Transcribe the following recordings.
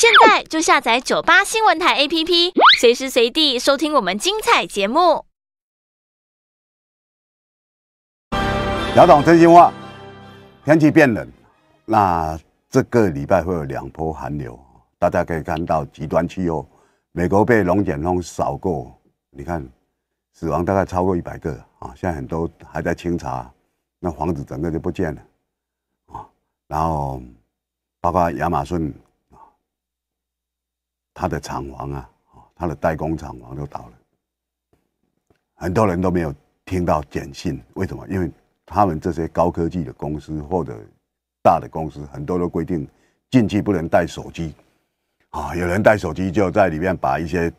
现在就下载九八新闻台 APP，随时随地收听我们精彩节目。姚总真心话：天气变冷，那这个礼拜会有两波寒流。大家可以看到极端气候，美国被龙卷风扫过，你看死亡大概超过一百个啊！现在很多还在清查，那房子整个就不见了啊。然后包括亚马逊。他的厂房啊，他的代工厂房都倒了，很多人都没有听到简讯，为什么？因为他们这些高科技的公司或者大的公司，很多都规定进去不能带手机，啊，有人带手机就在里面把一些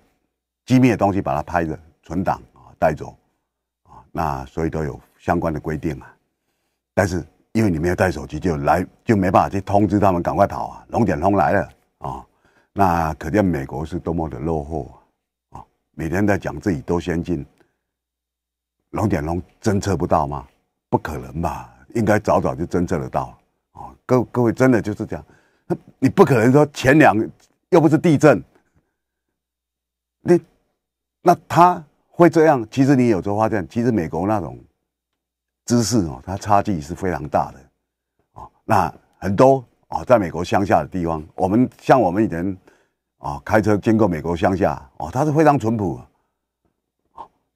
机密的东西把它拍着存档啊带走，啊，那所以都有相关的规定啊，但是因为你没有带手机，就来就没办法去通知他们赶快跑啊，龙卷风来了啊。那可见美国是多么的落后啊！每天在讲自己多先进，龙卷风侦测不到吗？不可能吧？应该早早就侦测得到啊！各各位真的就是这样，你不可能说前两又不是地震，那那他会这样？其实你有时候发现，其实美国那种知识哦，它差距是非常大的啊！那很多啊，在美国乡下的地方，我们像我们以前。啊，开车经过美国乡下，哦，他是非常淳朴，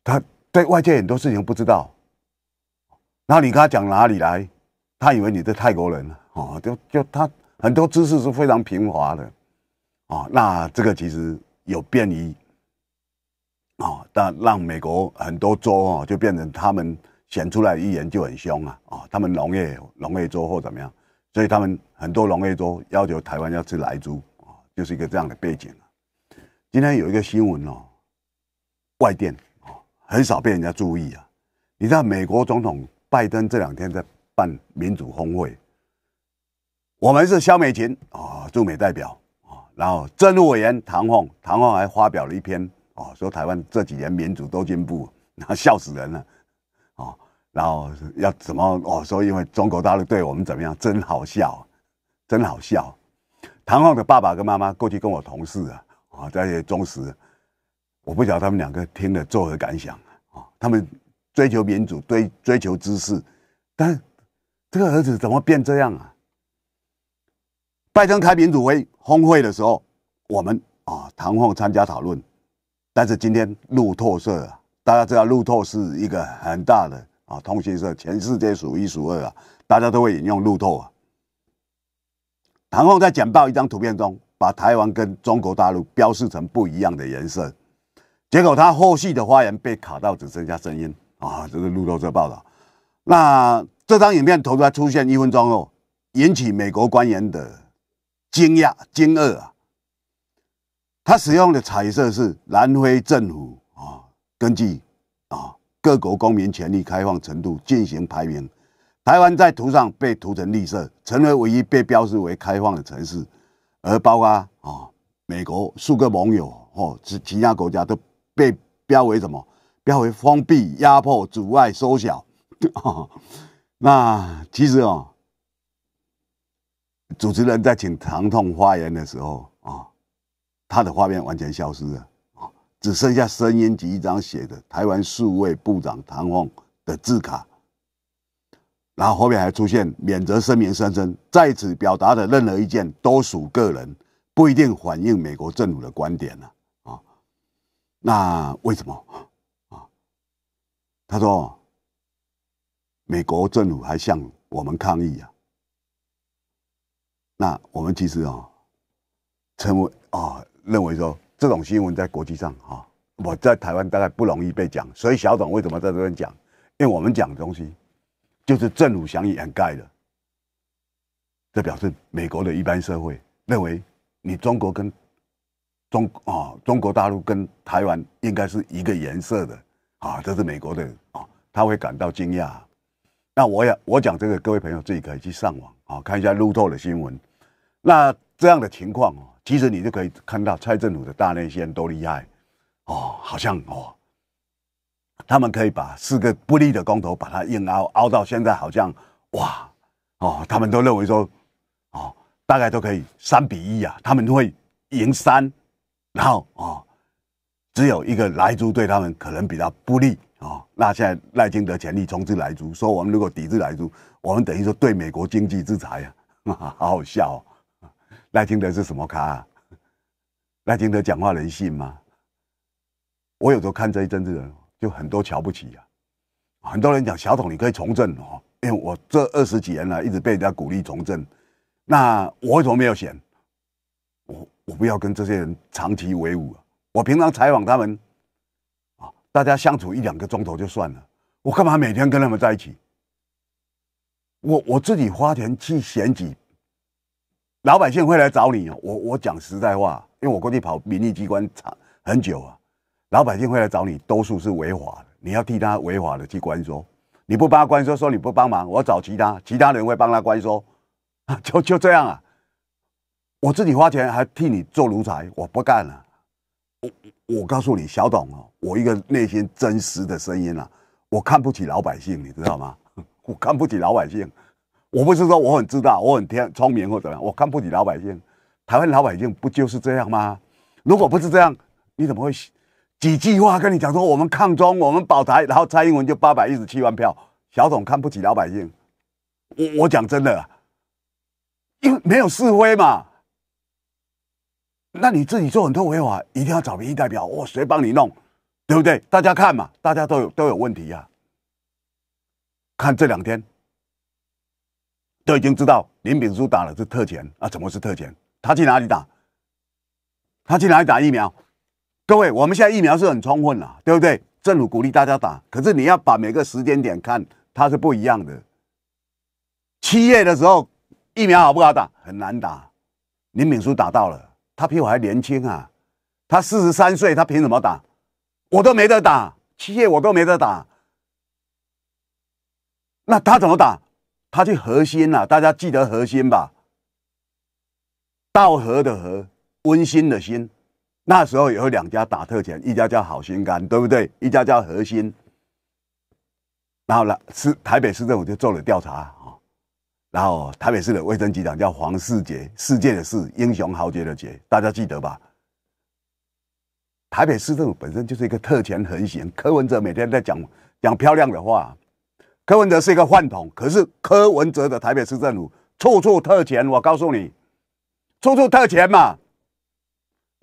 他对外界很多事情不知道，然后你跟他讲哪里来，他以为你是泰国人，哦，就就他很多知识是非常平滑的，哦，那这个其实有便于，哦，但让美国很多州哦就变成他们选出来议员就很凶啊，哦，他们农业农业州或怎么样，所以他们很多农业州要求台湾要吃来猪。就是一个这样的背景今天有一个新闻哦，外电哦，很少被人家注意啊。你知道美国总统拜登这两天在办民主峰会，我们是肖美琴啊驻美代表啊，然后政务委员唐凤，唐凤还发表了一篇哦，说台湾这几年民主都进步，那笑死人了哦，然后要怎么哦说因为中国大陆对我们怎么样，真好笑，真好笑。唐昊的爸爸跟妈妈过去跟我同事啊啊在中时，我不晓得他们两个听了作何感想啊？他们追求民主，追追求知识，但这个儿子怎么变这样啊？拜登开民主会峰会的时候，我们啊唐昊参加讨论，但是今天路透社啊，大家知道路透是一个很大的啊通讯社，全世界数一数二啊，大家都会引用路透啊。韩后在简报一张图片中，把台湾跟中国大陆标示成不一样的颜色，结果他后续的发言被卡到只剩下声音啊！这是路透社报道。那这张影片投出来出现一分钟后，引起美国官员的惊讶惊愕啊！他使用的彩色是蓝灰政府啊，根据啊各国公民权利开放程度进行排名。台湾在图上被涂成绿色，成为唯一被标示为开放的城市，而包括啊美国数个盟友或其其他国家都被标为什么？标为封闭、压迫、阻碍、缩小。那其实啊，主持人在请唐痛发言的时候啊，他的画面完全消失了，只剩下声音及一张写的台湾数位部长唐峰的字卡。然后后面还出现免责声明声称，在此表达的任何意见都属个人，不一定反映美国政府的观点呢啊？那为什么啊？他说美国政府还向我们抗议啊？那我们其实啊，成为啊认为说这种新闻在国际上啊，我在台湾大概不容易被讲，所以小董为什么在这边讲？因为我们讲的东西。就是政府想掩盖的，这表示美国的一般社会认为你中国跟中啊中国大陆跟台湾应该是一个颜色的啊，这是美国的啊，他会感到惊讶。那我也我讲这个，各位朋友自己可以去上网啊，看一下路透的新闻。那这样的情况哦，其实你就可以看到蔡政府的大内线多厉害哦，好像哦。他们可以把四个不利的公投把它硬凹凹到现在，好像哇哦，他们都认为说哦，大概都可以三比一啊，他们会赢三，然后哦，只有一个莱州对他们可能比较不利哦。那现在赖清德全力冲刺莱州，说我们如果抵制莱州，我们等于说对美国经济制裁啊，好好笑哦。赖清德是什么咖？赖清德讲话能信吗？我有时候看这一阵子人。就很多瞧不起呀，很多人讲小董你可以从政哦，因为我这二十几年来一直被人家鼓励从政，那我为什么没有选？我我不要跟这些人长期为伍啊！我平常采访他们，啊，大家相处一两个钟头就算了，我干嘛每天跟他们在一起？我我自己花钱去选举，老百姓会来找你哦。我我讲实在话，因为我过去跑民意机关长很久啊。老百姓会来找你，多数是违法的，你要替他违法的去关说，你不帮他关说，说你不帮忙，我找其他，其他人会帮他关说，就就这样啊，我自己花钱还替你做奴才，我不干了。我我告诉你，小董哦，我一个内心真实的声音啊，我看不起老百姓，你知道吗？我看不起老百姓，我不是说我很自大，我很天聪明或者怎样，我看不起老百姓，台湾老百姓不就是这样吗？如果不是这样，你怎么会？几句话跟你讲说，我们抗中，我们保台，然后蔡英文就八百一十七万票，小董看不起老百姓。我我讲真的，因为没有示威嘛，那你自己做很多违法，一定要找民意代表，我谁帮你弄，对不对？大家看嘛，大家都有都有问题呀。看这两天都已经知道林炳书打了是特权啊，怎么是特权？他去哪里打？他去哪里打疫苗？各位，我们现在疫苗是很充分了，对不对？政府鼓励大家打，可是你要把每个时间点看，它是不一样的。七月的时候，疫苗好不好打？很难打。林敏书打到了，他比我还年轻啊，他四十三岁，他凭什么打？我都没得打，七月我都没得打。那他怎么打？他去核心啊，大家记得核心吧？道和的和，温馨的心。那时候有两家打特权，一家叫好心肝，对不对？一家叫核心。然后呢，市台北市政府就做了调查啊。然后台北市的卫生局长叫黄世杰，世界的世，英雄豪杰的杰，大家记得吧？台北市政府本身就是一个特权横行。柯文哲每天在讲讲漂亮的话，柯文哲是一个饭桶。可是柯文哲的台北市政府处处特权，我告诉你，处处特权嘛。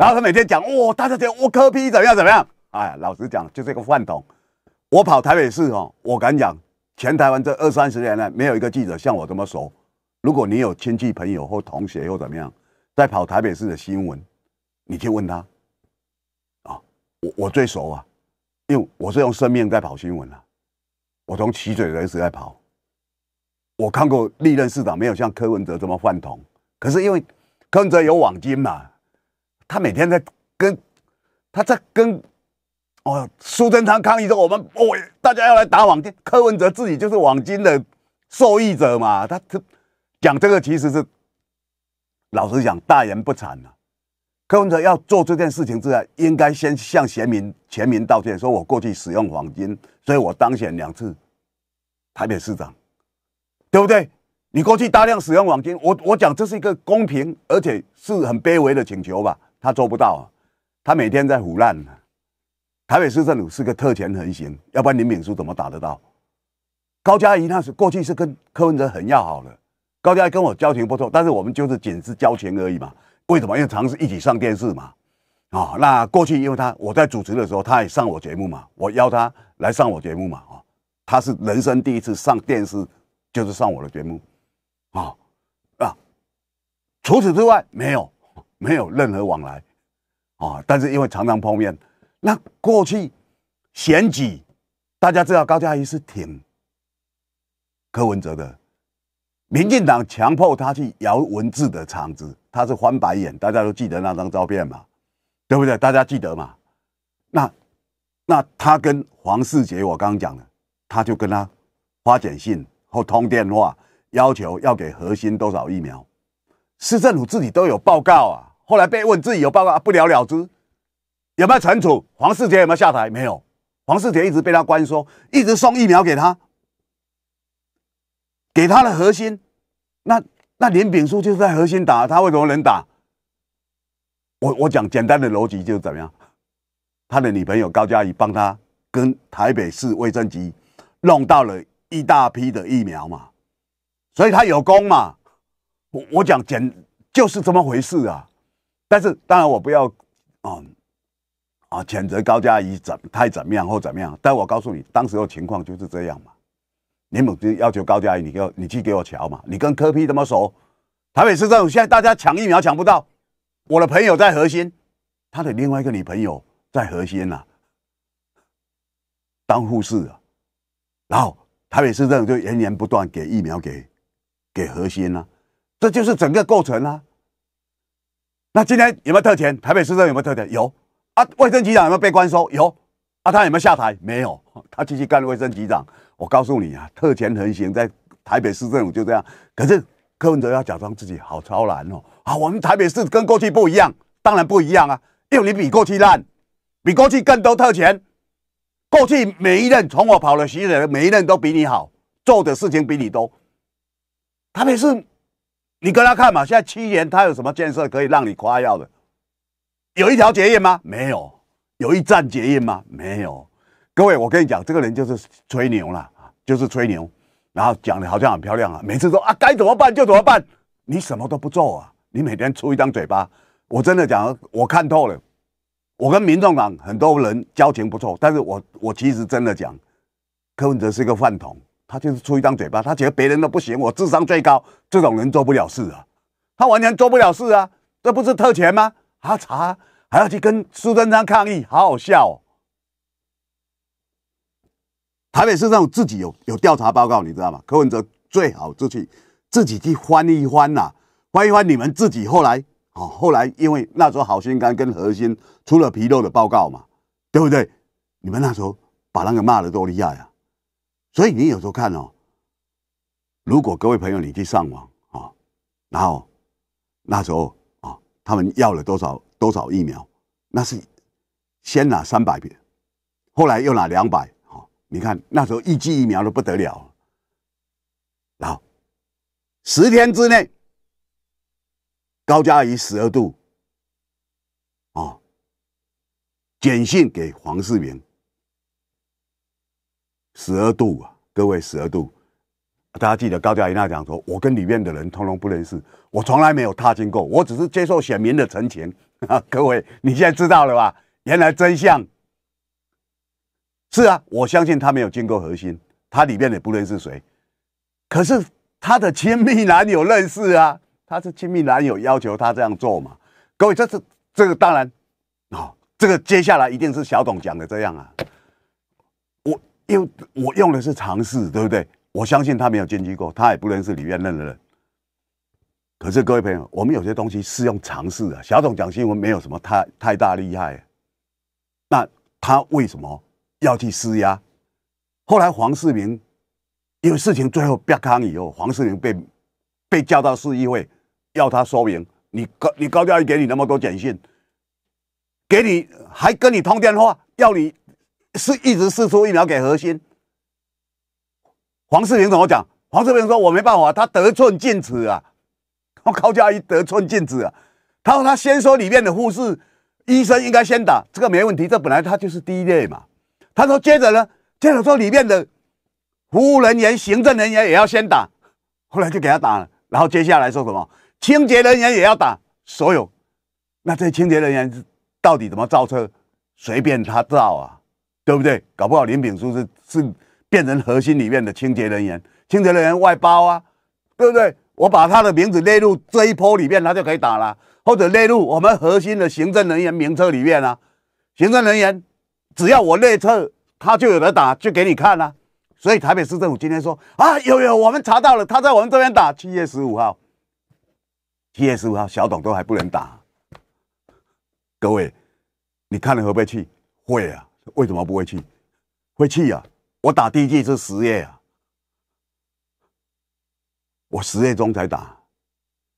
然后他每天讲哦，大家讲我柯比怎样怎样，哎，老实讲，就是一个饭桶。我跑台北市哦，我敢讲，全台湾这二三十年来，没有一个记者像我这么熟。如果你有亲戚朋友或同学或怎么样，在跑台北市的新闻，你去问他，啊，我我最熟啊，因为我是用生命在跑新闻啊，我从起嘴开始在跑，我看过历任市长没有像柯文哲这么饭桶。可是因为柯文哲有网金嘛。他每天在跟他在跟哦苏贞昌抗议说我们哦大家要来打网金柯文哲自己就是网金的受益者嘛他他讲这个其实是老实讲大言不惭呐柯文哲要做这件事情之外应该先向全民全民道歉说我过去使用黄金所以我当选两次台北市长对不对你过去大量使用网金我我讲这是一个公平而且是很卑微的请求吧。他做不到，他每天在胡乱。台北市政府是个特权横行，要不然林敏书怎么打得到？高嘉怡那是过去是跟柯文哲很要好的，高嘉怡跟我交情不错，但是我们就是仅是交情而已嘛。为什么？因为常是一起上电视嘛。啊，那过去因为他我在主持的时候，他也上我节目嘛，我邀他来上我节目嘛。啊，他是人生第一次上电视，就是上我的节目。啊啊，除此之外没有。没有任何往来，啊！但是因为常常碰面，那过去选举，大家知道高嘉瑜是挺柯文哲的，民进党强迫他去摇文字的场子，他是翻白眼，大家都记得那张照片嘛，对不对？大家记得嘛？那那他跟黄世杰，我刚刚讲了，他就跟他发简讯或通电话，要求要给核心多少疫苗，市政府自己都有报告啊。后来被问自己有报告，不了了之，有没有惩处？黄世杰有没有下台？没有，黄世杰一直被他关说，一直送疫苗给他，给他的核心。那那林炳书就是在核心打，他为什么能打？我我讲简单的逻辑就是怎么样？他的女朋友高嘉怡帮他跟台北市卫生局弄到了一大批的疫苗嘛，所以他有功嘛。我我讲简就是这么回事啊。但是当然，我不要，啊啊，谴责高嘉怡怎太怎么样或怎么样。但我告诉你，当时的情况就是这样嘛。林就要求高嘉怡，你给我你去给我瞧嘛。你跟柯批这么熟，台北市政府现在大家抢疫苗抢不到，我的朋友在核心，他的另外一个女朋友在核心呐，当护士啊，然后台北市政府就源源不断给疫苗给给核心呐，这就是整个构成啊。那今天有没有特权？台北市政府有没有特权？有啊！卫生局长有没有被关收？有啊！他有没有下台？没有，他继续干卫生局长。我告诉你啊，特权横行在台北市政府就这样。可是柯文哲要假装自己好超然哦！啊，我们台北市跟过去不一样，当然不一样啊，因为你比过去烂，比过去更多特权。过去每一任从我跑了十人，每一任都比你好，做的事情比你多。台北市。你跟他看嘛，现在七年他有什么建设可以让你夸耀的？有一条捷运吗？没有。有一站捷运吗？没有。各位，我跟你讲，这个人就是吹牛了就是吹牛，然后讲的好像很漂亮啊。每次说啊，该怎么办就怎么办，你什么都不做啊，你每天出一张嘴巴。我真的讲，我看透了。我跟民众党很多人交情不错，但是我我其实真的讲，柯文哲是一个饭桶。他就是出一张嘴巴，他觉得别人都不行，我智商最高，这种人做不了事啊，他完全做不了事啊，这不是特权吗？还要查还要去跟苏贞昌抗议，好好笑哦。台北市政府自己有有调查报告，你知道吗？柯文哲最好就去自己去翻一翻呐，翻一翻你们自己后来哦，后来因为那时候好心肝跟核心出了纰漏的报告嘛，对不对？你们那时候把那个骂的多厉害啊！所以你有时候看哦，如果各位朋友你去上网啊，然后那时候啊，他们要了多少多少疫苗，那是先拿三百瓶，后来又拿两百啊，你看那时候一剂疫苗都不得了，然后十天之内，高加怡十二度，啊，简讯给黄世明。十二度啊，各位十二度，大家记得高调一那讲说，我跟里面的人通通不认识，我从来没有踏进过，我只是接受选民的陈情。各位，你现在知道了吧？原来真相是啊，我相信他没有经过核心，他里面也不认识谁，可是他的亲密男友认识啊，他是亲密男友要求他这样做嘛？各位，这是这个当然啊，这个接下来一定是小董讲的这样啊。因为我用的是尝试，对不对？我相信他没有进去过，他也不认识里面任何人。可是各位朋友，我们有些东西是用尝试的。小董讲新闻没有什么太太大厉害，那他为什么要去施压？后来黄世明，因为事情最后憋坑以后，黄世明被被叫到市议会，要他说明：你高你高调一给你那么多简讯，给你还跟你通电话，要你。是一直试出疫苗给核心黄世平怎么讲？黄世平说：“我没办法，他得寸进尺啊！我靠，叫阿姨得寸进尺啊！”他说：“他先说里面的护士、医生应该先打，这个没问题，这本来他就是第一类嘛。”他说：“接着呢，接着说里面的服务人员、行政人员也要先打。”后来就给他打了。然后接下来说什么？清洁人员也要打，所有那这清洁人员到底怎么造车？随便他造啊！对不对？搞不好林炳书是是变成核心里面的清洁人员，清洁人员外包啊，对不对？我把他的名字列入这一波里面，他就可以打了；或者列入我们核心的行政人员名册里面啊，行政人员只要我内测，他就有的打，就给你看啊。所以台北市政府今天说啊，有有我们查到了，他在我们这边打七月十五号，七月十五号小董都还不能打。各位，你看了会不会气？会啊。为什么不会去？会去呀！我打第一是十月啊，我十月中才打，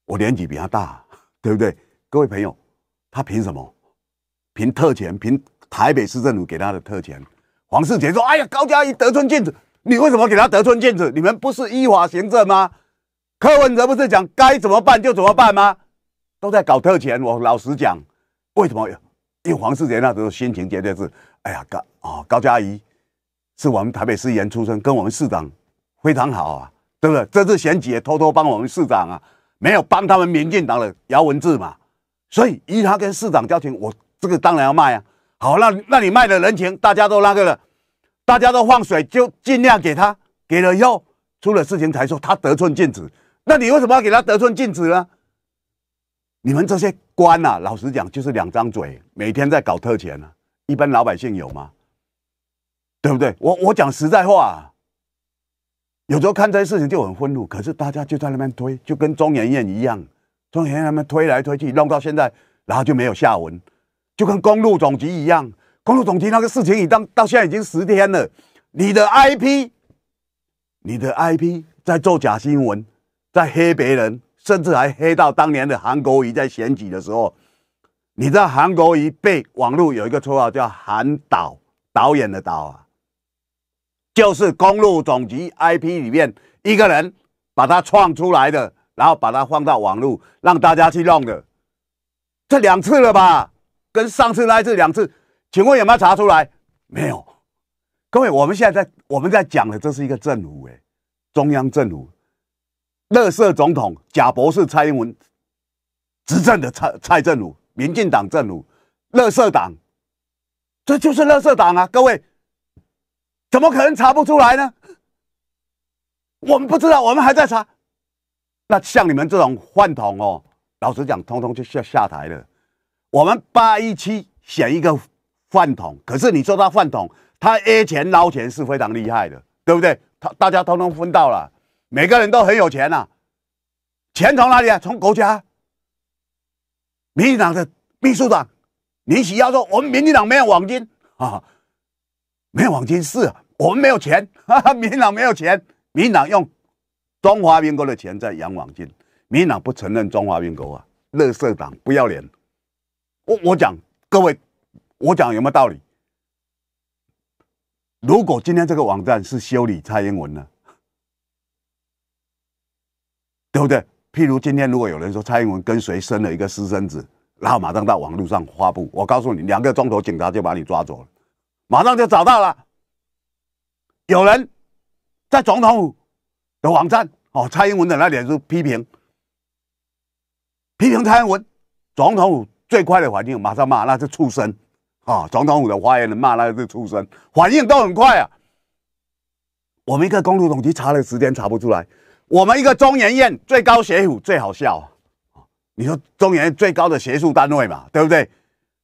我年纪比他大，对不对？各位朋友，他凭什么？凭特权？凭台北市政府给他的特权？黄世杰说：“哎呀，高嘉怡得寸进尺，你为什么给他得寸进尺？你们不是依法行政吗？柯文哲不是讲该怎么办就怎么办吗？都在搞特权，我老实讲，为什么？”因为黄世杰那时候心情绝对是，哎呀高啊高嘉怡，是我们台北市议员出身，跟我们市长非常好啊，对不对？这次选举也偷偷帮我们市长啊，没有帮他们民进党的姚文智嘛。所以，依他跟市长交情，我这个当然要卖啊。好，那那你卖了人情，大家都那个了，大家都放水，就尽量给他给了以后出了事情才说他得寸进尺。那你为什么要给他得寸进尺呢？你们这些官啊，老实讲就是两张嘴，每天在搞特权啊！一般老百姓有吗？对不对？我我讲实在话，有时候看这些事情就很愤怒，可是大家就在那边推，就跟中研院一样，中研院他们推来推去，弄到现在，然后就没有下文，就跟公路总局一样，公路总局那个事情已到到现在已经十天了，你的 IP，你的 IP 在做假新闻，在黑别人。甚至还黑到当年的韩国瑜在选举的时候，你知道韩国瑜被网络有一个绰号叫“韩导导演”的导啊，就是公路总局 IP 里面一个人把他创出来的，然后把他放到网络让大家去弄的，这两次了吧？跟上次那一次两次，请问有没有查出来？没有。各位，我们现在我们在讲的这是一个政府哎，中央政府。乐色总统贾博士蔡英文执政的蔡蔡政府、民进党政府、乐色党，这就是乐色党啊！各位，怎么可能查不出来呢？我们不知道，我们还在查。那像你们这种饭桶哦，老实讲，通通就下下台了。我们八一七选一个饭桶，可是你说他饭桶，他 A 钱捞钱是非常厉害的，对不对？他大家通通分到了。每个人都很有钱呐，钱从哪里啊？从国家。民进党的秘书长林只要说：“我们民进党没有网金啊，没有网金是，啊，我们没有钱，民进党没有钱，民进党用中华民国的钱在养网金，民进党不承认中华民国啊，乐色党不要脸。”我我讲各位，我讲有没有道理？如果今天这个网站是修理蔡英文呢？对不对？譬如今天，如果有人说蔡英文跟谁生了一个私生子，然后马上到网络上发布，我告诉你，两个钟头警察就把你抓走了，马上就找到了。有人在总统府的网站哦，蔡英文的那里就批评批评蔡英文，总统府最快的反应马上骂那是畜生啊！总统府的发言人骂那是畜生，反应都很快啊。我们一个公路总局查了十天查不出来。我们一个中研院最高学府最好笑，你说中研院最高的学术单位嘛，对不对？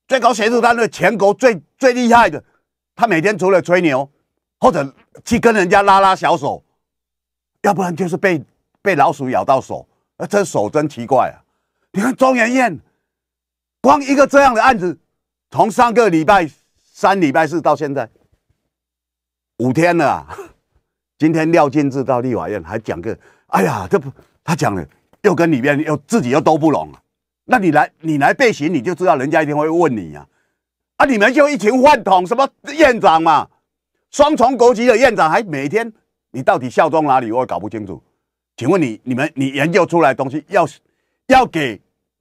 最高学术单位，全国最最厉害的，他每天除了吹牛，或者去跟人家拉拉小手，要不然就是被被老鼠咬到手，这手真奇怪啊！你看中研院，光一个这样的案子，从上个礼拜三礼拜四到现在五天了，今天廖俊志到立法院还讲个。哎呀，这不他讲了，又跟里面又自己又都不懂啊。那你来你来背行，你就知道人家一定会问你呀。啊，你们就一群饭桶，什么院长嘛，双重国籍的院长还每天，你到底效忠哪里？我也搞不清楚。请问你，你们你研究出来东西要要给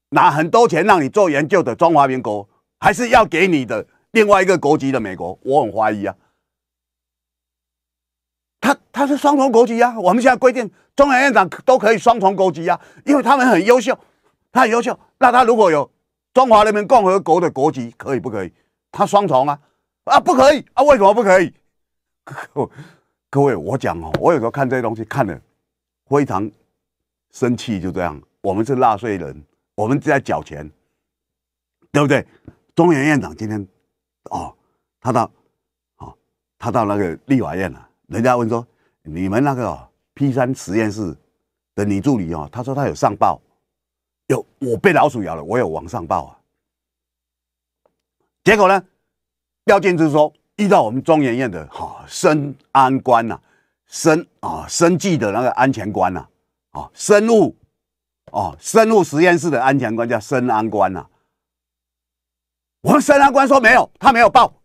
拿很多钱让你做研究的中华民国，还是要给你的另外一个国籍的美国？我很怀疑啊。他他是双重国籍啊！我们现在规定，中央院长都可以双重国籍啊，因为他们很优秀，他很优秀。那他如果有中华人民共和国的国籍，可以不可以？他双重啊？啊，不可以啊？为什么不可以？各位，我讲哦，我有时候看这些东西，看的非常生气，就这样。我们是纳税人，我们在缴钱，对不对？中央院长今天，哦，他到，哦，他到那个立法院了。人家问说：“你们那个 P 三实验室的女助理啊，她说她有上报，有我被老鼠咬了，我有往上报啊。”结果呢，廖建志说：“遇到我们中研院的哈生安官呐，生啊生技的那个安全官呐，啊生物哦生物实验室的安全官叫生安官呐。”我们生安官说：“没有，他没有报。”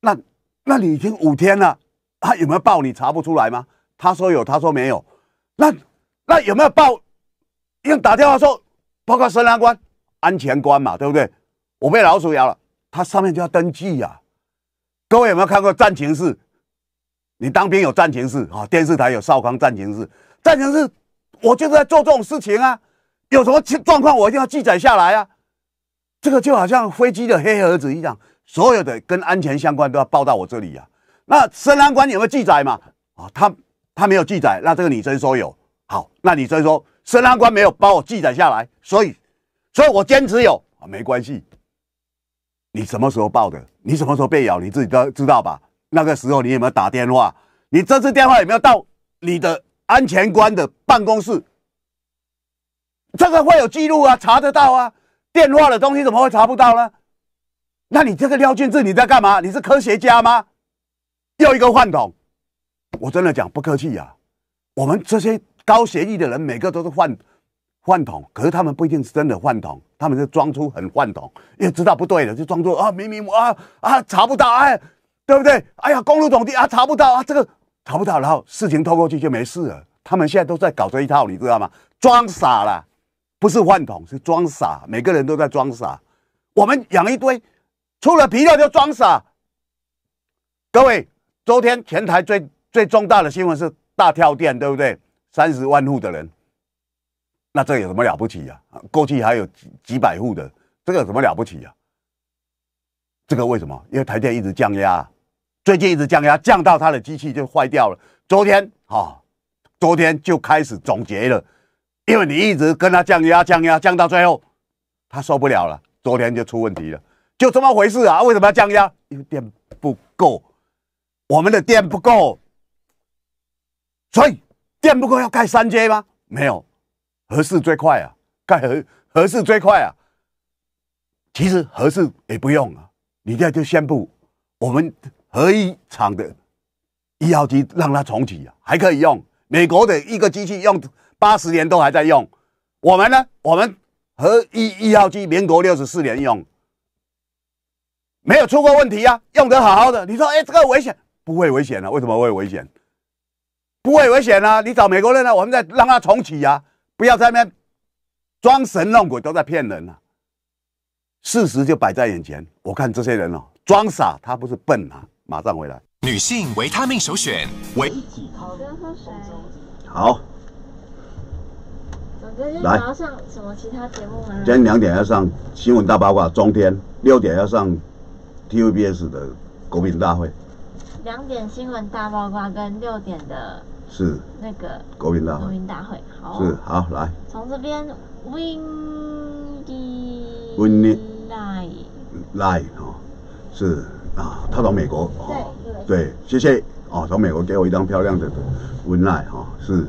那那你已经五天了。他有没有报？你查不出来吗？他说有，他说没有。那那有没有报？用打电话说报告神良官、安全官嘛，对不对？我被老鼠咬了，他上面就要登记呀。各位有没有看过《战情室》？你当兵有战情室啊，电视台有《少康战情室》。战情室，我就是在做这种事情啊。有什么情状况，我一定要记载下来啊。这个就好像飞机的黑盒子一样，所有的跟安全相关都要报到我这里呀。那神狼官有没有记载嘛？啊，他他没有记载。那这个女生说有，好，那女生说深蓝官没有把我记载下来，所以，所以我坚持有啊，没关系。你什么时候报的？你什么时候被咬？你自己都知道吧？那个时候你有没有打电话？你这次电话有没有到你的安全官的办公室？这个会有记录啊，查得到啊。电话的东西怎么会查不到呢？那你这个廖俊志你在干嘛？你是科学家吗？又一个饭桶，我真的讲不客气呀。我们这些高学历的人，每个都是饭饭桶，可是他们不一定是真的饭桶，他们是装出很饭桶，也知道不对了，就装作啊明明啊啊查不到哎，对不对？哎呀公路总地啊查不到啊这个查不到，然后事情拖过去就没事了。他们现在都在搞这一套，你知道吗？装傻了，不是饭桶是装傻，每个人都在装傻。我们养一堆出了皮料就装傻，各位。昨天前台最最重大的新闻是大跳电，对不对？三十万户的人，那这有什么了不起呀？过去还有几几百户的，这个有什么了不起呀？这个为什么？因为台电一直降压，最近一直降压，降到它的机器就坏掉了。昨天啊，昨天就开始总结了，因为你一直跟它降压降压降到最后，他受不了了。昨天就出问题了，就这么回事啊？为什么要降压？因为电不够。我们的电不够，所以电不够要盖三阶吗？没有，合适最快啊，盖合合适最快啊。其实合适也不用啊，现在就宣布我们核一厂的一号机让它重启啊，还可以用。美国的一个机器用八十年都还在用，我们呢，我们核一一号机民国六十四年用，没有出过问题啊，用得好好的。你说，哎，这个危险。不会危险了，为什么会危险？不会危险啊！你找美国人啊，我们在让他重启呀！不要在那边装神弄鬼，都在骗人啊。事实就摆在眼前，我看这些人哦，装傻他不是笨啊！马上回来。女性维他命首选维好。来，我要上什么其他节目吗？今天两点要上新闻大八卦，中天六点要上 T V B S 的国民大会。两点新闻大爆瓜跟六点的，是那个国民大民大会，是好来。从这边 w i n d y w i n d y l i h e l i h e 哈，是啊，他从美国，对，对，谢谢哦，从美国给我一张漂亮的 w i n d Light。哈，是，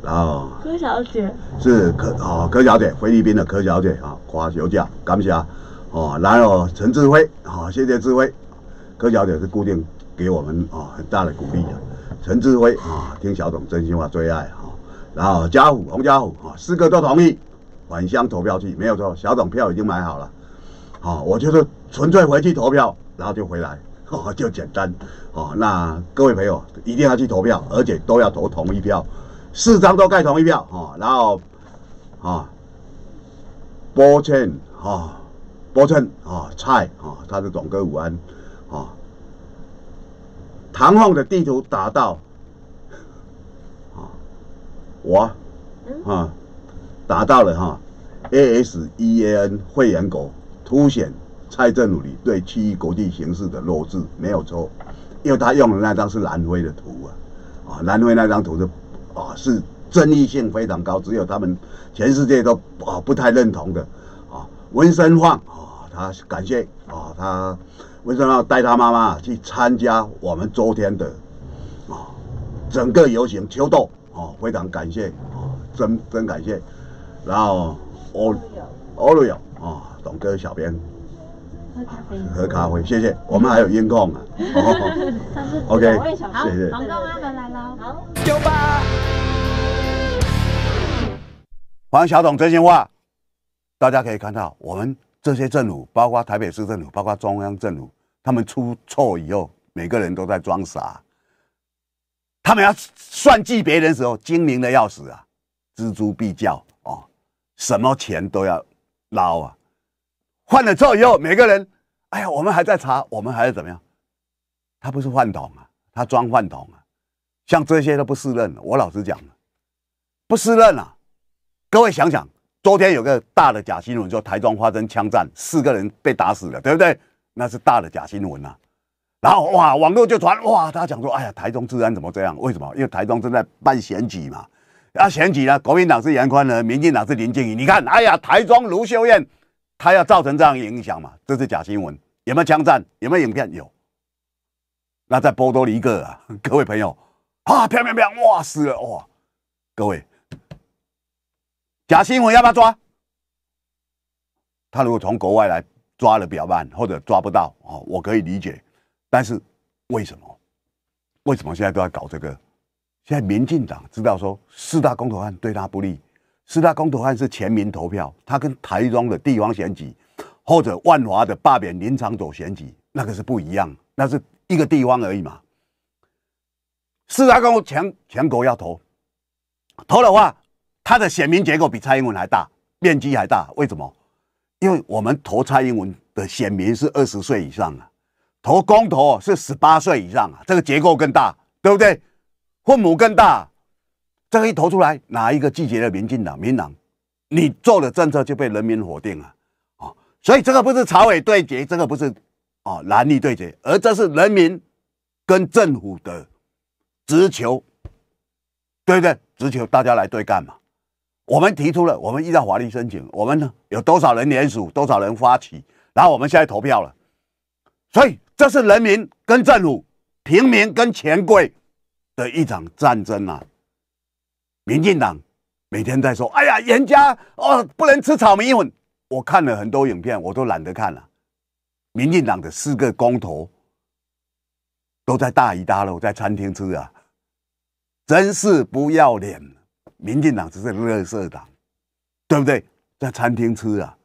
然后柯小姐，是柯哦，柯小姐，菲律宾的柯小姐啊，华小姐，感谢哦，然后陈志辉，好，谢谢志辉，柯小姐是固定。给我们啊很大的鼓励啊。陈志辉啊，听小总真心话最爱啊。然后家虎洪家虎啊，四个都同意，返乡投票去没有错，小总票已经买好了，好，我就是纯粹回去投票，然后就回来，就简单，好，那各位朋友一定要去投票，而且都要投同一票，四张都盖同一票啊。然后啊，波趁啊，波趁啊，菜啊，他是董哥武安。唐凤的地图达到啊，我啊，达到了哈，A S E A N 会员国凸显蔡政府里对区域国际形势的弱智没有错，因为他用的那张是南非的图啊啊，南非那张图是啊是争议性非常高，只有他们全世界都啊不太认同的啊，文生放啊，他感谢啊他。为什么要带他妈妈去参加我们昨天的啊整个游行、秋斗？哦，非常感谢，哦，真真感谢。然后欧欧路友啊，董哥、小编、喝咖啡，喝咖啡，谢谢。我们还有音控啊，OK，谢谢。广告妈妈来了，好，酒吧。黄小董，真心话。大家可以看到，我们。这些政府，包括台北市政府，包括中央政府，他们出错以后，每个人都在装傻。他们要算计别人的时候，精明的要死啊，蜘蛛必叫哦，什么钱都要捞啊。犯了错以后，每个人，哎呀，我们还在查，我们还是怎么样？他不是饭桶啊，他装饭桶啊。像这些都不是认，我老实讲不识任啊。各位想想。昨天有个大的假新闻，说台中发生枪战，四个人被打死了，对不对？那是大的假新闻呐。然后哇，网络就传哇，他讲说，哎呀，台中治安怎么这样？为什么？因为台中正在办选举嘛。啊，选举呢，国民党是杨宽呢，民进党是林建怡。你看，哎呀，台中卢秀燕，他要造成这样影响嘛？这是假新闻，有没有枪战？有没有影片？有。那再波多一个啊，各位朋友啊，飘飘飘，哇，死了哇，各位。假新闻要不要抓？他如果从国外来抓了比较慢，或者抓不到哦，我可以理解。但是为什么？为什么现在都在搞这个？现在民进党知道说四大公投案对他不利。四大公投案是全民投票，他跟台中的地方选举或者万华的罢免林长佐选举那个是不一样，那是一个地方而已嘛。四大公投全全国要投，投的话。他的选民结构比蔡英文还大，面积还大，为什么？因为我们投蔡英文的选民是二十岁以上啊，投公投是十八岁以上啊，这个结构更大，对不对？父母更大，这个一投出来，哪一个季节的民进党、民党，你做的政策就被人民否定啊！啊，所以这个不是朝委对决，这个不是啊蓝绿对决，而这是人民跟政府的直球，对不对？直球，大家来对干嘛？我们提出了，我们依照法律申请。我们呢有多少人联署，多少人发起，然后我们现在投票了。所以这是人民跟政府、平民跟权贵的一场战争啊！民进党每天在说：“哎呀，人家哦不能吃炒米粉。”我看了很多影片，我都懒得看了。民进党的四个公投都在大鱼大肉在餐厅吃啊，真是不要脸。民进党只是垃色党，对不对？在餐厅吃啊。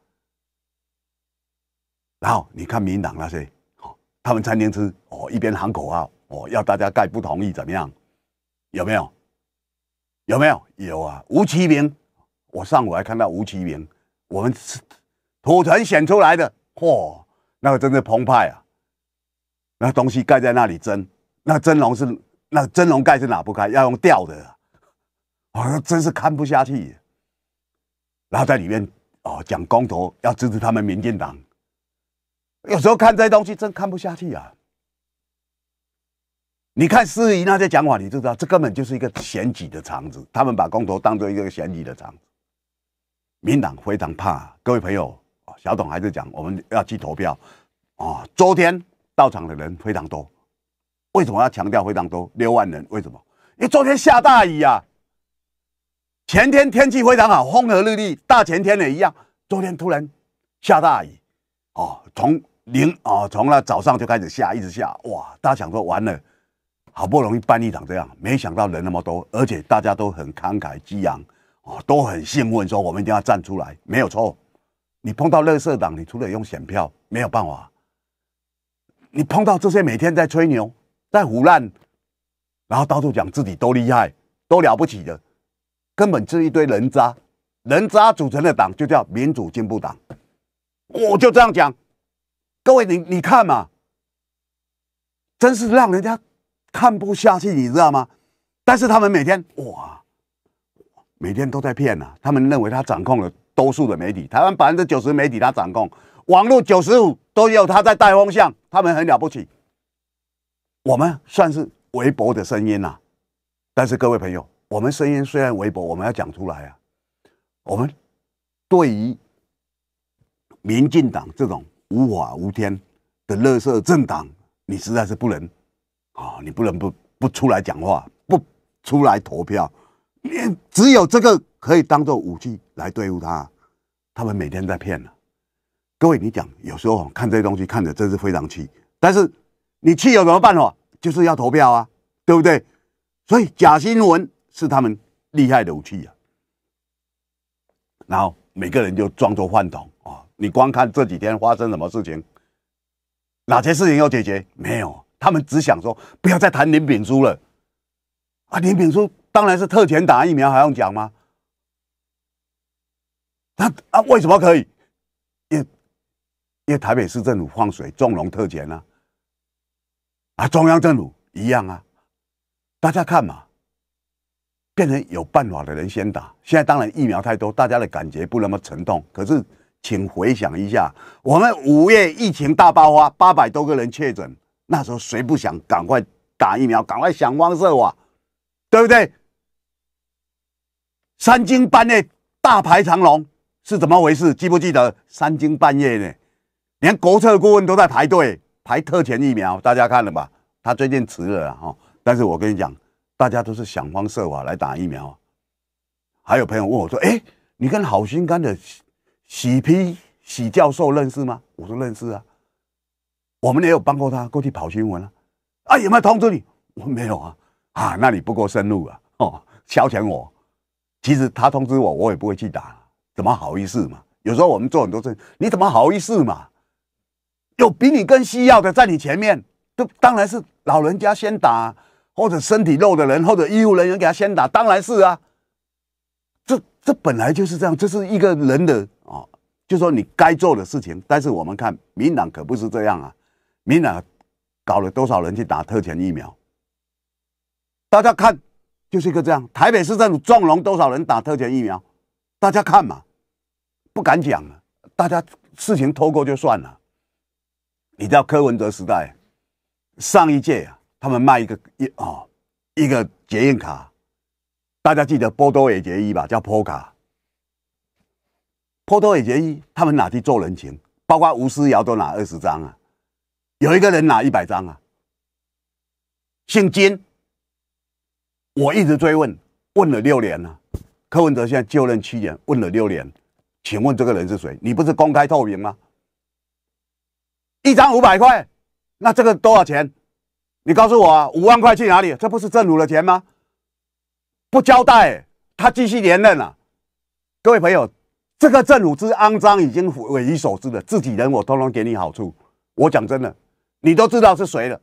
然后你看民党那些，哦，他们餐厅吃，哦，一边喊口号，哦，要大家盖不同意怎么样？有没有？有没有？有啊。吴奇明，我上午还看到吴奇明，我们是土城选出来的，嚯，那个真的澎湃啊！那东西盖在那里蒸，那蒸笼是那蒸笼盖是拿不开，要用吊的。啊，真是看不下去，然后在里面啊讲公投要支持他们民进党，有时候看这些东西真看不下去啊！你看司仪那些讲话，你就知道这根本就是一个选举的场子，他们把公投当做一个选举的场。子。民党非常怕，各位朋友小董还是讲我们要去投票啊！昨天到场的人非常多，为什么要强调非常多？六万人为什么？因为昨天下大雨啊！前天天气非常好，风和日丽，大前天的一样。昨天突然下大雨，哦，从零哦，从那早上就开始下，一直下，哇！大家想说完了，好不容易办一场这样，没想到人那么多，而且大家都很慷慨激昂，哦，都很兴奋，说我们一定要站出来，没有错。你碰到内设党，你除了用选票没有办法。你碰到这些每天在吹牛、在胡乱，然后到处讲自己多厉害、多了不起的。根本是一堆人渣，人渣组成的党就叫民主进步党。我就这样讲，各位你你看嘛，真是让人家看不下去，你知道吗？但是他们每天哇，每天都在骗呐。他们认为他掌控了多数的媒体，台湾百分之九十媒体他掌控，网络九十五都有他在带风向，他们很了不起。我们算是微薄的声音呐，但是各位朋友。我们声音虽然微薄，我们要讲出来啊！我们对于民进党这种无法无天的乐色政党，你实在是不能啊！你不能不不出来讲话，不出来投票，连只有这个可以当做武器来对付他。他们每天在骗了，各位，你讲有时候看这些东西，看的真是非常气。但是你气有什么办法？就是要投票啊，对不对？所以假新闻。是他们厉害的武器啊！然后每个人就装作饭桶啊！你光看这几天发生什么事情，哪些事情要解决？没有，他们只想说不要再谈林炳书了啊！林炳书当然是特权打疫苗还用讲吗？他啊，为什么可以？因因为台北市政府放水纵容特权啊！啊，中央政府一样啊！大家看嘛！变成有办法的人先打。现在当然疫苗太多，大家的感觉不那么沉重。可是，请回想一下，我们五月疫情大爆发，八百多个人确诊，那时候谁不想赶快打疫苗，赶快想方设法，对不对？三更半夜大排长龙是怎么回事？记不记得三更半夜呢？连国策顾问都在排队排特权疫苗，大家看了吧？他最近迟了哈，但是我跟你讲。大家都是想方设法来打疫苗。还有朋友问我说：“哎，你跟好心肝的喜皮喜教授认识吗？”我说：“认识啊，我们也有帮过他过去跑新闻啊。”啊，有没有通知你？我没有啊。啊，那你不够深入啊。哦，消遣我。其实他通知我，我也不会去打，怎么好意思嘛？有时候我们做很多事，你怎么好意思嘛？有比你更需要的在你前面，都当然是老人家先打。或者身体弱的人，或者医务人员给他先打，当然是啊，这这本来就是这样，这是一个人的啊，就说你该做的事情。但是我们看民党可不是这样啊，民党搞了多少人去打特权疫苗？大家看，就是一个这样。台北市政府纵容多少人打特权疫苗？大家看嘛，不敢讲了。大家事情拖过就算了。你知道柯文哲时代上一届啊？他们卖一个一哦，一个结印卡，大家记得波多野结衣吧，叫波卡。波多野结衣，他们拿去做人情，包括吴思瑶都拿二十张啊，有一个人拿一百张啊，姓金，我一直追问，问了六年了。柯文哲现在就任七年，问了六年，请问这个人是谁？你不是公开透明吗？一张五百块，那这个多少钱？你告诉我啊，五万块去哪里？这不是政府的钱吗？不交代，他继续连任了。各位朋友，这个政府之肮脏已经匪夷所思了。自己人我通通给你好处。我讲真的，你都知道是谁了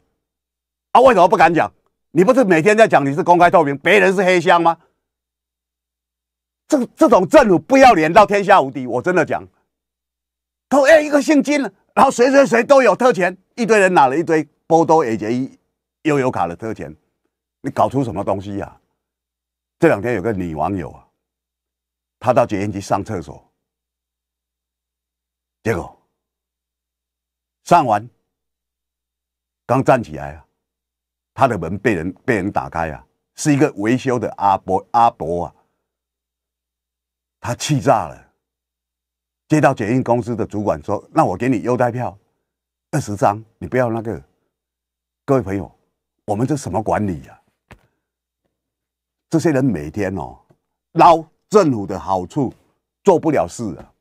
啊？为什么不敢讲？你不是每天在讲你是公开透明，别人是黑箱吗？这这种政府不要脸到天下无敌，我真的讲。都哎，一个姓金的，然后谁谁谁都有特权，一堆人拿了一堆波多野结衣。又有卡的车钱，你搞出什么东西呀？这两天有个女网友啊，她到捷运去上厕所，结果上完刚站起来啊，她的门被人被人打开啊，是一个维修的阿伯阿伯啊，他气炸了。接到捷运公司的主管说：“那我给你优待票二十张，你不要那个。”各位朋友。我们这什么管理呀？这些人每天哦捞政府的好处，做不了事啊！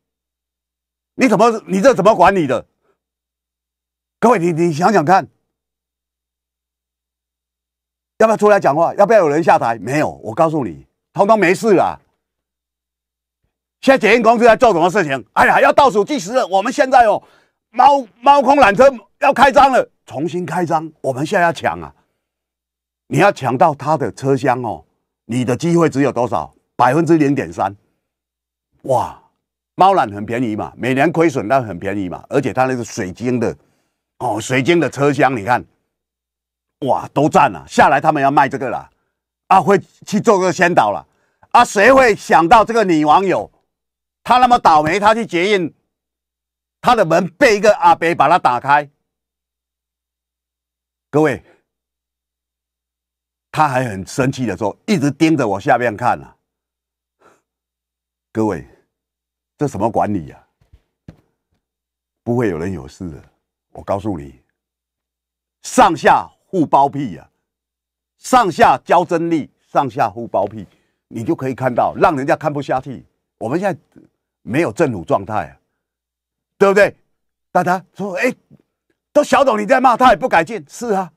你怎么你这怎么管理的？各位，你你想想看，要不要出来讲话？要不要有人下台？没有，我告诉你，通通没事啊。现在检验公司在做什么事情？哎呀，要倒数计时。我们现在哦，猫猫空缆车要开张了，重新开张，我们现在要抢啊！你要抢到他的车厢哦，你的机会只有多少？百分之零点三，哇，猫缆很便宜嘛，每年亏损但很便宜嘛，而且它那个水晶的，哦，水晶的车厢，你看，哇，都占了，下来他们要卖这个了，啊，会去做个先导了，啊，谁会想到这个女网友，她那么倒霉，她去接应，她的门被一个阿伯把她打开，各位。他还很生气的说：“一直盯着我下面看啊，各位，这什么管理呀？不会有人有事的。我告诉你，上下互包庇呀，上下交真力，上下互包庇，你就可以看到，让人家看不下去。我们现在没有政府状态，对不对？大家说，哎，都小董你在骂他，也不改进，是啊。”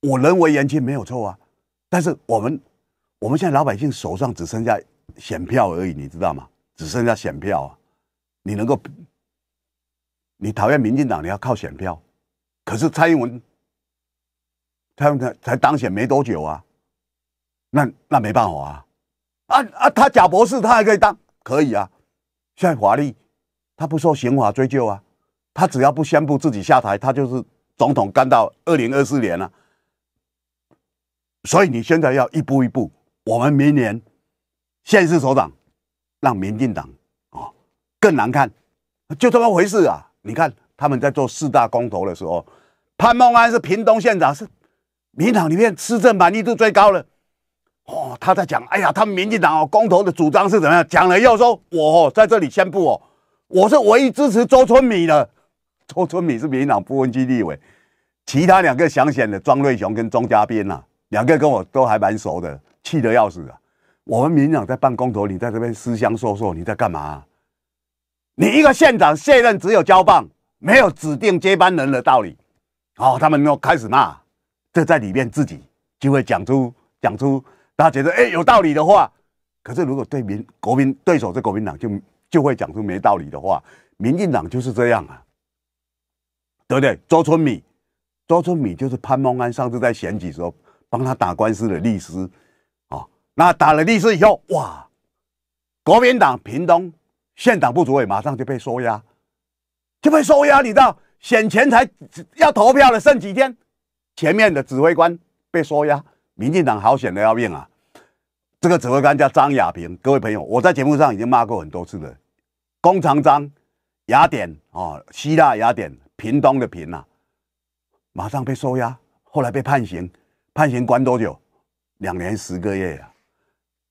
我认为言情没有错啊，但是我们我们现在老百姓手上只剩下选票而已，你知道吗？只剩下选票啊！你能够，你讨厌民进党，你要靠选票。可是蔡英文，蔡英文才当选没多久啊，那那没办法啊！啊啊，他假博士，他还可以当，可以啊！现在法律，他不受刑法追究啊，他只要不宣布自己下台，他就是总统干到二零二四年了。所以你现在要一步一步，我们明年县市首长让民进党啊更难看，就这么回事啊！你看他们在做四大公投的时候，潘孟安是屏东县长，是民党里面施政满意度最高的哦。他在讲，哎呀，他们民进党哦，公投的主张是怎么样？讲了又说，我在这里宣布哦，我是唯一支持周春米的。周春米是民党部分基地委，其他两个想选的庄瑞雄跟庄家宾呐。两个跟我都还蛮熟的，气得要死啊！我们民党在办公头，你在这边私相授受，你在干嘛？你一个县长卸任，只有交棒，没有指定接班人的道理。哦，他们又开始骂，这在里面自己就会讲出讲出，大家觉得哎有道理的话，可是如果对民国民对手，是国民党就就会讲出没道理的话，民进党就是这样啊，对不对？周春米，周春米就是潘孟安上次在选举时候。帮他打官司的律师，啊，那打了律师以后，哇，国民党屏东县党部主委，马上就被收押，就被收押，你知道选前才要投票的剩几天，前面的指挥官被收押，民进党好险的要命啊！这个指挥官叫张亚平，各位朋友，我在节目上已经骂过很多次了。工长张雅典，哦，希腊雅典，屏东的屏啊，马上被收押，后来被判刑。判刑关多久？两年十个月呀！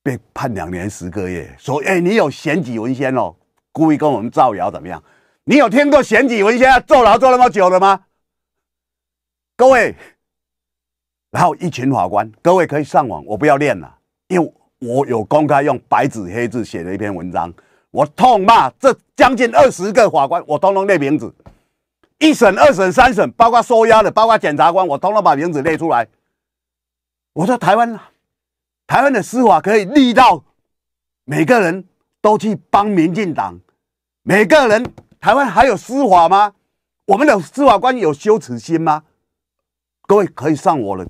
被判两年十个月。说，哎，你有选举文宣哦，故意跟我们造谣怎么样？你有听过选举文宣坐牢坐那么久的吗？各位，然后一群法官，各位可以上网，我不要念了，因为我有公开用白纸黑字写了一篇文章，我痛骂这将近二十个法官，我通通列名字，一审、二审、三审，包括收押的，包括检察官，我通通把名字列出来。我说台湾，台湾的司法可以力到每个人都去帮民进党，每个人台湾还有司法吗？我们的司法官有羞耻心吗？各位可以上我了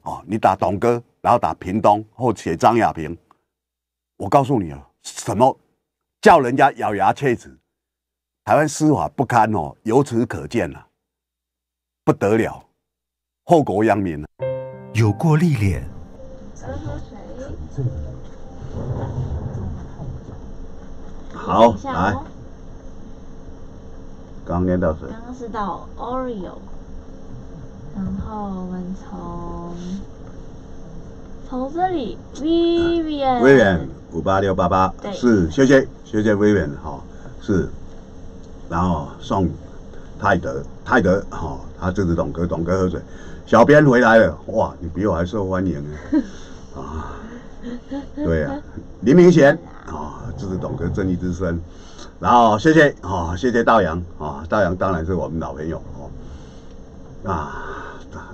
哦，你打董哥，然后打屏东或写张亚平，我告诉你啊，什么叫人家咬牙切齿？台湾司法不堪哦，由此可见了，不得了，祸国殃民了。有过历练。好，来。刚念到谁？刚刚是到 Oreo，然后我们从从这里 v i v i a n v i v i a n 五八六八八，是，谢谢，谢谢 v i v i a n 哈，是。然后送泰德，泰德哈，他就是董哥，董哥喝水。小编回来了，哇，你比我还受欢迎，啊，对啊，林明贤啊，这是董哥正义之声，然后谢谢啊，谢谢道阳啊，道阳当然是我们老朋友哦。啊，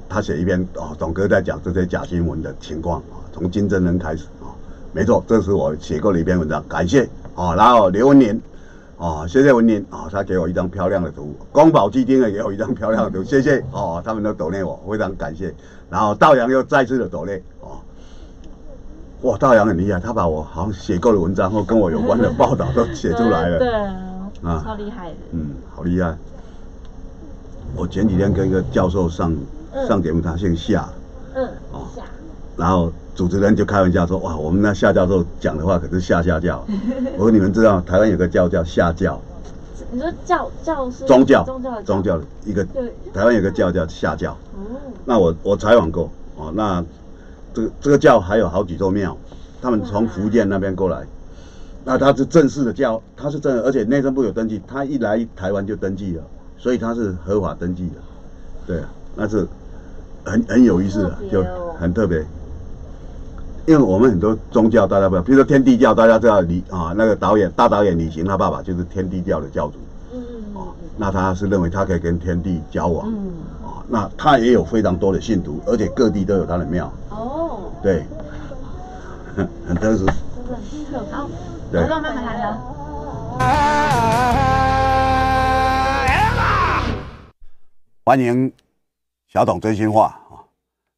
他写一篇哦，董哥在讲这些假新闻的情况啊，从金正恩开始啊，没错，这是我写过的一篇文章，感谢啊，然后刘文林。哦，谢谢文林哦，他给我一张漂亮的图，宫保鸡丁也给我一张漂亮的图，谢谢哦，他们都躲赖我，非常感谢。然后道扬又再次的躲赖哦，哇，道扬很厉害，他把我好像写过的文章或跟我有关的报道都写出来了，对，啊，好厉害，嗯，好厉害。我前几天跟一个教授上上节目，他姓夏，嗯，夏，然后。主持人就开玩笑说：“哇，我们那夏教授讲的话可是夏夏教。我说你们知道，台湾有个教叫夏教。你说教教是宗教，宗教，宗教的一个。台湾有个教叫夏教。哦，那我我采访过哦，那这个这个教还有好几座庙，他们从福建那边过来。那他是正式的教，他是正，而且内政部有登记，他一来台湾就登记了，所以他是合法登记的。对，啊，那是很很有意思的，就很特别。”因为我们很多宗教，大家不知道，比如说天地教，大家知道李啊那个导演大导演李行他爸爸就是天地教的教主，哦，那他是认为他可以跟天地交往，啊，那他也有非常多的信徒，而且各地都有他的庙，哦，对，呵，但是，对，欢迎小董真心话啊，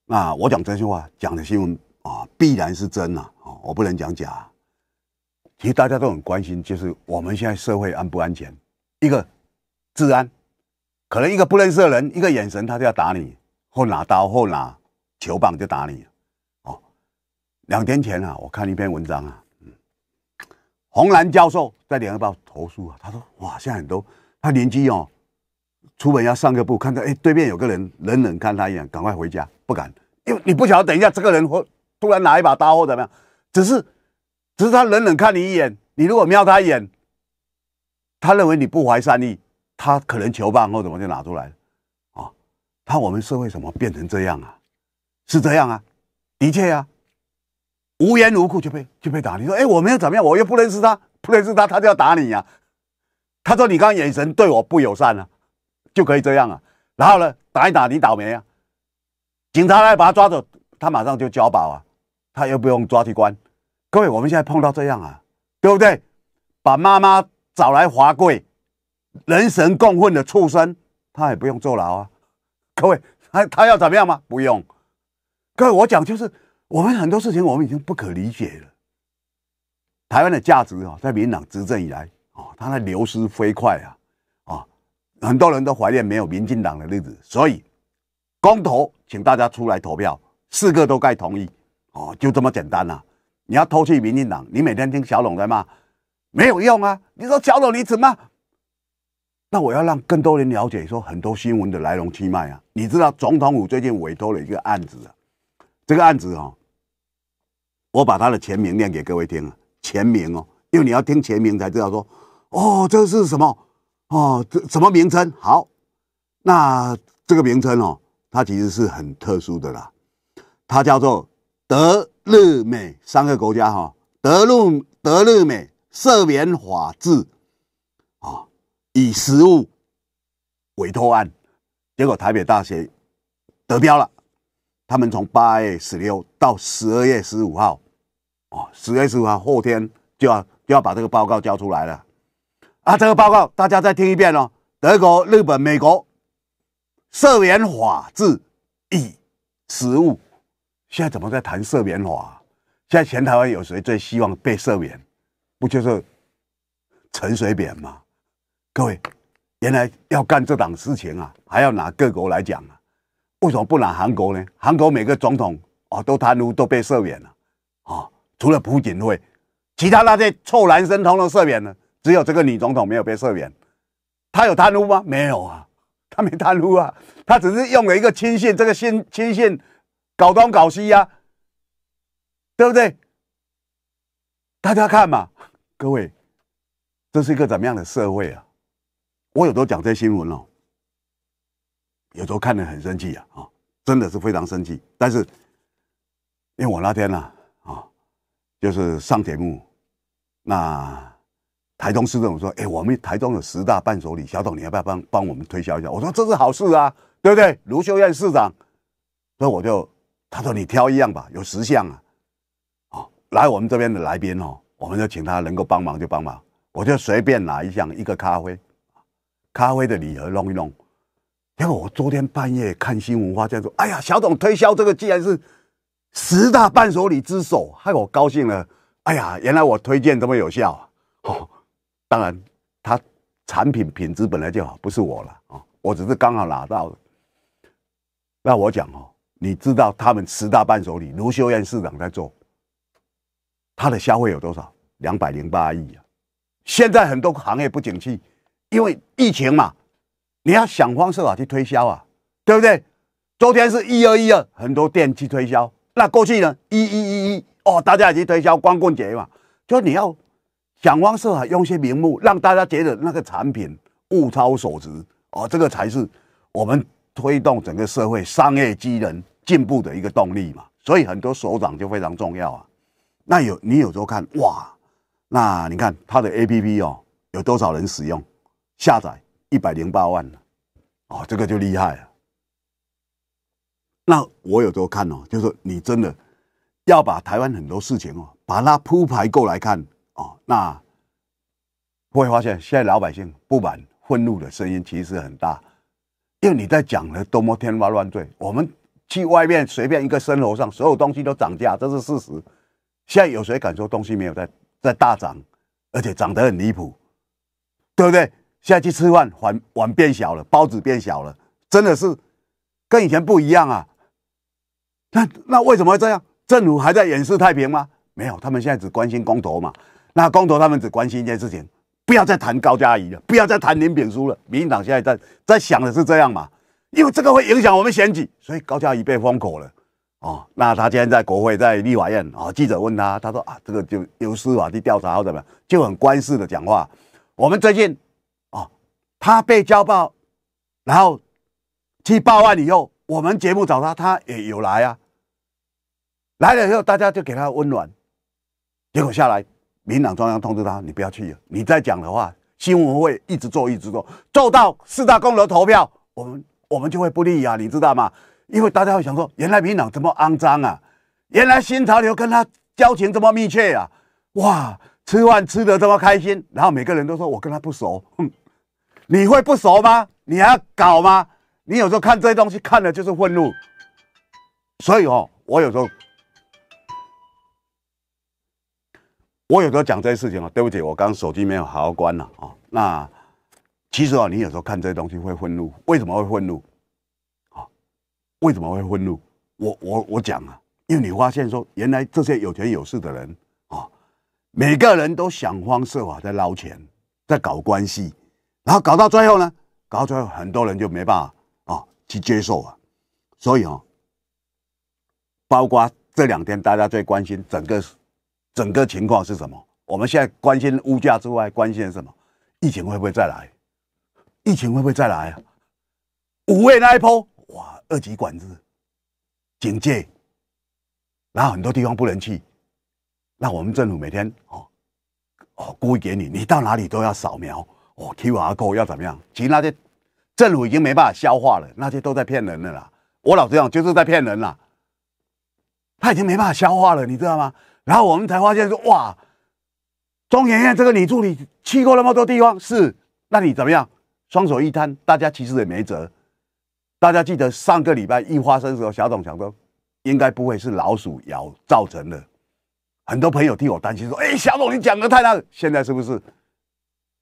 那我讲真心话，讲的新闻。啊，必然是真呐！啊，我不能讲假。其实大家都很关心，就是我们现在社会安不安全？一个治安，可能一个不认识的人，一个眼神他就要打你，或拿刀，或拿球棒就打你。哦，两天前啊，我看一篇文章啊，嗯，洪兰教授在《联合报》投诉啊，他说：哇，现在很多他年纪哦，出门要上个步，看到哎，对面有个人冷冷看他一眼，赶快回家，不敢，因为你不晓得等一下这个人或。突然拿一把刀或怎么样，只是只是他冷冷看你一眼，你如果瞄他一眼，他认为你不怀善意，他可能球棒或怎么就拿出来了，啊，他我们社会怎么变成这样啊？是这样啊，的确啊，无缘无故就被就被打，你说哎，我有怎么样？我又不认识他，不认识他，他就要打你呀？他说你刚眼神对我不友善啊，就可以这样啊，然后呢，打一打你倒霉啊，警察来把他抓走，他马上就交保啊。他又不用抓机关。各位，我们现在碰到这样啊，对不对？把妈妈找来华贵，人神共愤的畜生，他也不用坐牢啊。各位，他他要怎么样吗？不用。各位，我讲就是，我们很多事情我们已经不可理解了。台湾的价值啊，在民党执政以来啊，它的流失飞快啊啊，很多人都怀念没有民进党的日子，所以公投，请大家出来投票，四个都该同意。哦，就这么简单呐！你要偷去民进党，你每天听小拢在骂，没有用啊！你说小拢你怎么？那我要让更多人了解，说很多新闻的来龙去脉啊！你知道总统府最近委托了一个案子啊，这个案子哦，我把他的全名念给各位听啊，全名哦，因为你要听全名才知道说，哦，这是什么？哦，这什么名称？好，那这个名称哦，它其实是很特殊的啦，它叫做。德日美三个国家，哈，德日德日美涉免法治，啊，以实物委托案，结果台北大学得标了。他们从八月十六到十二月十五号，哦，十二月十五号后天就要就要把这个报告交出来了。啊，这个报告大家再听一遍哦，德国、日本、美国涉免法治以实物。现在怎么在谈赦免法？现在全台湾有谁最希望被赦免？不就是陈水扁吗？各位，原来要干这档事情啊，还要拿各国来讲啊。为什么不拿韩国呢？韩国每个总统啊都贪污都被赦免了啊，除了朴槿惠，其他那些臭男生通通赦免了，只有这个女总统没有被赦免。她有贪污吗？没有啊，她没贪污啊，她只是用了一个亲信，这个信。牵信搞东搞西呀，对不对？大家看嘛，各位，这是一个怎么样的社会啊？我有时候讲这新闻哦，有时候看的很生气啊，真的是非常生气。但是，因为我那天呢，啊，就是上节目，那台中市政府说，哎，我们台中有十大伴手礼，小董，你要不要帮帮我们推销一下？我说这是好事啊，对不对？卢秀燕市长，所以我就。他说：“你挑一样吧，有十项啊，哦，来我们这边的来宾哦，我们就请他能够帮忙就帮忙，我就随便拿一项，一个咖啡，咖啡的礼盒弄一弄。结果我昨天半夜看新闻，发现说：‘哎呀，小董推销这个竟然是十大伴手礼之首，害我高兴了。’哎呀，原来我推荐这么有效啊！哦，当然，他产品品质本来就好，不是我了啊，我只是刚好拿到。那我讲哦。”你知道他们十大伴手礼，卢秀燕市长在做，他的消费有多少？两百零八亿啊！现在很多行业不景气，因为疫情嘛，你要想方设法去推销啊，对不对？昨天是一二一二，很多店去推销。那过去呢，一一一一哦，大家去推销光棍节嘛，就你要想方设法用些名目，让大家觉得那个产品物超所值哦，这个才是我们推动整个社会商业机能。进步的一个动力嘛，所以很多首长就非常重要啊。那有你有时候看哇，那你看他的 A P P 哦，有多少人使用？下载一百零八万哦，这个就厉害了。那我有时候看哦，就是你真的要把台湾很多事情哦，把它铺排过来看哦，那会发现现在老百姓不满愤怒的声音其实很大，因为你在讲了多么天花乱坠，我们。去外面随便一个生活上，所有东西都涨价，这是事实。现在有谁敢说东西没有在在大涨，而且涨得很离谱，对不对？现在去吃饭，碗碗变小了，包子变小了，真的是跟以前不一样啊。那那为什么这样？政府还在掩饰太平吗？没有，他们现在只关心公投嘛。那公投他们只关心一件事情，不要再谈高嘉怡了，不要再谈林炳书了。民进党现在在在想的是这样嘛？因为这个会影响我们选举，所以高嘉已被封口了。哦，那他今天在国会在立法院，啊，记者问他，他说啊，这个就由司法去调查或怎么样，就很官式的讲话。我们最近，哦，他被交报，然后去报案以后，我们节目找他，他也有来啊。来了以后，大家就给他温暖，结果下来，民党中央通知他，你不要去了，你再讲的话，新闻会一直做一直做，做到四大公投投票，我们。我们就会不利啊，你知道吗？因为大家会想说，原来民党这么肮脏啊，原来新潮流跟他交情这么密切啊，哇，吃饭吃的这么开心，然后每个人都说我跟他不熟，哼，你会不熟吗？你要搞吗？你有时候看这些东西看的就是愤怒，所以哦，我有时候我有时候讲这些事情啊，对不起，我刚刚手机没有好好关了啊，那。其实啊，你有时候看这些东西会愤怒，为什么会愤怒？啊，为什么会愤怒？我我我讲啊，因为你发现说，原来这些有权有势的人啊，每个人都想方设法在捞钱，在搞关系，然后搞到最后呢，搞到最后很多人就没办法啊去接受啊，所以啊，包括这两天大家最关心整个整个情况是什么？我们现在关心物价之外，关心什么？疫情会不会再来？疫情会不会再来？啊？五位那一波，哇，二级管制，警戒，然后很多地方不能去。那我们政府每天哦哦故意给你，你到哪里都要扫描哦，QR code 要怎么样？其实那些政府已经没办法消化了，那些都在骗人了啦。我老实讲，就是在骗人啦。他已经没办法消化了，你知道吗？然后我们才发现说，哇，中研院这个女助理去过那么多地方，是？那你怎么样？双手一摊，大家其实也没辙。大家记得上个礼拜一发生的时候，小董讲说，应该不会是老鼠咬造成的。很多朋友替我担心说：“哎，小董你讲的太大，现在是不是？”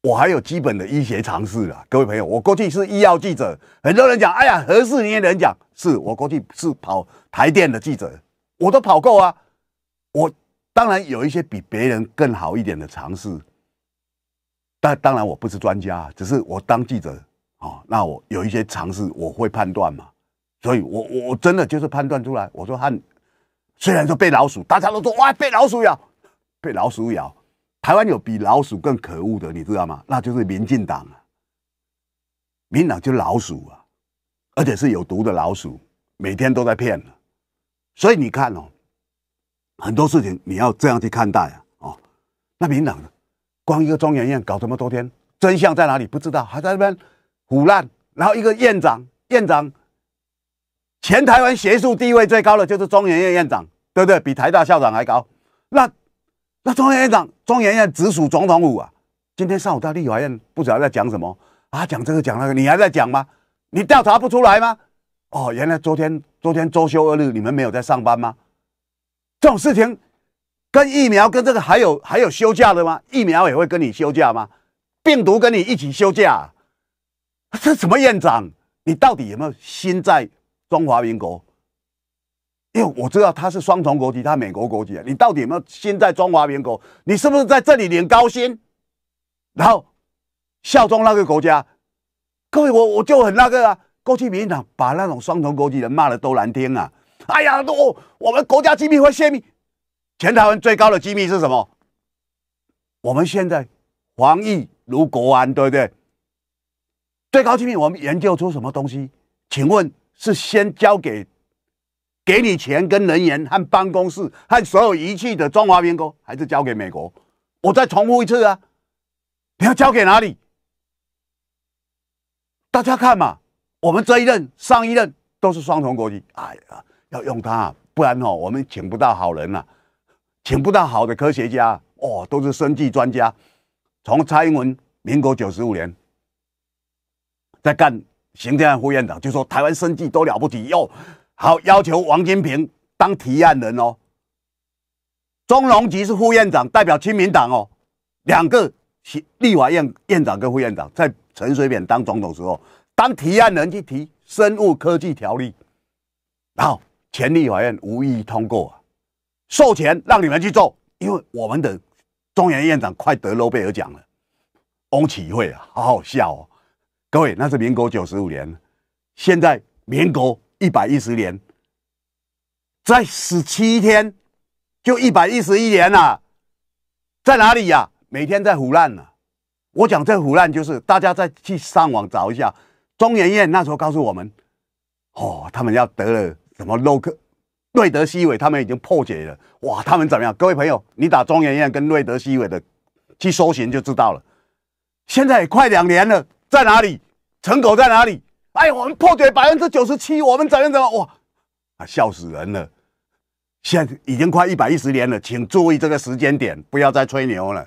我还有基本的医学常识了，各位朋友。我过去是医药记者，很多人讲：“哎呀，合适你也能讲。”是，我过去是跑台电的记者，我都跑够啊。我当然有一些比别人更好一点的尝试。但当然我不是专家，只是我当记者啊。那我有一些常识，我会判断嘛。所以，我我真的就是判断出来，我说他虽然说被老鼠，大家都说哇被老鼠咬，被老鼠咬。台湾有比老鼠更可恶的，你知道吗？那就是民进党啊。民党就是老鼠啊，而且是有毒的老鼠，每天都在骗所以你看哦，很多事情你要这样去看待啊。哦，那民党呢？光一个中研院搞这么多天，真相在哪里？不知道，还在那边胡乱。然后一个院长，院长，前台湾学术地位最高的就是中研院院长，对不对？比台大校长还高。那那中研院长，中研院直属总统府啊。今天上午到立法院不知道在讲什么啊？讲这个讲那个，你还在讲吗？你调查不出来吗？哦，原来昨天昨天周休二日你们没有在上班吗？这种事情。跟疫苗跟这个还有还有休假的吗？疫苗也会跟你休假吗？病毒跟你一起休假？这什么院长？你到底有没有心在中华民国？因为我知道他是双重国籍，他美国国籍。你到底有没有心在中华民国？你是不是在这里领高薪？然后效忠那个国家？各位，我我就很那个啊。过去民进党把那种双重国籍人骂的都难听啊。哎呀，我我们国家机密会泄密。全台湾最高的机密是什么？我们现在防疫如国安，对不对？最高机密，我们研究出什么东西？请问是先交给给你钱跟人员和办公室和所有仪器的中华民国，还是交给美国？我再重复一次啊！你要交给哪里？大家看嘛，我们这一任、上一任都是双重国籍，哎呀，要用啊，不然哦，我们请不到好人了。请不到好的科学家哦，都是生计专家。从蔡英文民国九十五年在干行政院副院长，就说台湾生计都了不起哟。好要求王金平当提案人哦。钟隆吉是副院长代表亲民党哦。两个立法院院长跟副院长在陈水扁当总统时候，当提案人去提生物科技条例，然后前立法院无意通过。授权让你们去做，因为我们的中原院长快得诺贝尔奖了。翁启惠啊，好好笑哦！各位，那是民国九十五年，现在民国一百一十年，在十七天就一百一十亿元啦，在哪里呀？每天在胡乱呢。我讲这胡乱就是大家再去上网找一下，中原院那时候告诉我们，哦，他们要得了什么洛克。瑞德西韦他们已经破解了，哇！他们怎么样？各位朋友，你打中元院跟瑞德西韦的去搜寻就知道了。现在快两年了，在哪里？城口在哪里？哎，我们破解百分之九十七，我们怎样？怎么哇？啊，笑死人了！现在已经快一百一十年了，请注意这个时间点，不要再吹牛了。